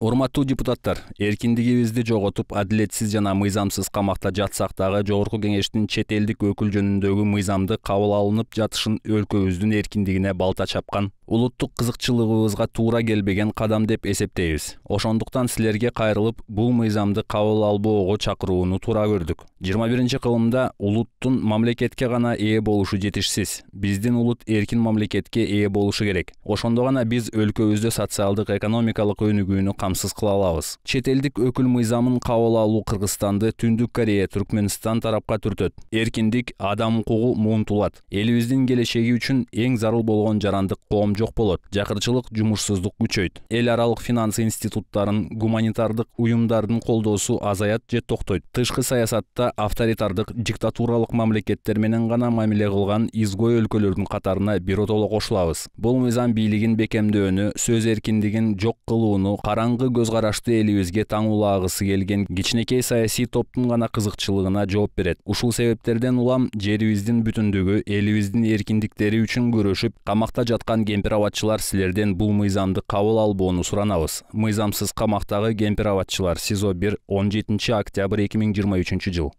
урматтуу депутаттар эркиндигибизди жоготуп адилетсиз жана мыйзамсыз камакта жатсак дагы жогорку кеңештин чет элдик өкүл жөнүндөгү мыйзамды кабыл алынып жатышын өлкөбүздүн эркиндигине балта чапкан улуттук кызыкчылыгыбызга туура келбеген кадам деп эсептейбиз ошондуктан силерге кайрылып бул мыйзамды кабыл албоого чакырууну туура көрдүк жыйырма биринчи кылымда улуттун мамлекетке гана ээ болушу жетишсиз биздин улут эркин мамлекетке ээ болушу керек ошондо гана биз өлкөбүздө социалдык экономикалык өнүгүүнү камсыз кыла алабыз чет элдик өкүл мыйзамын кабыл алуу кыргызстанды түндүк корея түркмөнстан тарапка түртөт эркиндик адам укугу муунтулат элибиздин келечеги үчүн эң зарыл болгон жарандык коом жок болот жакырчылык жумушсуздук күчөйт эл аралык финанс институттарын гуманитардык уюмдардын колдоосу азаят же токтойт тышкы саясатта авторитардык диктатуралык мамлекеттер менен гана мамиле кылган изгой өлкөлөрдүн катарына биротоло кошулабыз бул мыйзам бийлигин бекемдөөнү сөз эркиндигин жок кылууну караңгы көз карашты элибизге таңуулагысы келген кичинекей саясий топтун гана кызыкчылыгына жооп берет ушул себептерден улам жерибиздин бүтүндүгү элибиздин эркиндиктери үчүн күрөшүп камакта жаткан кемпир кемпироватчылар силерден бул мыйзамды кабыл албоону суранабыз мыйзамсыз камактагы кемпироватчылар сизо бир он жетинчи октябрь эки миң жыйырма үчүнчү жыл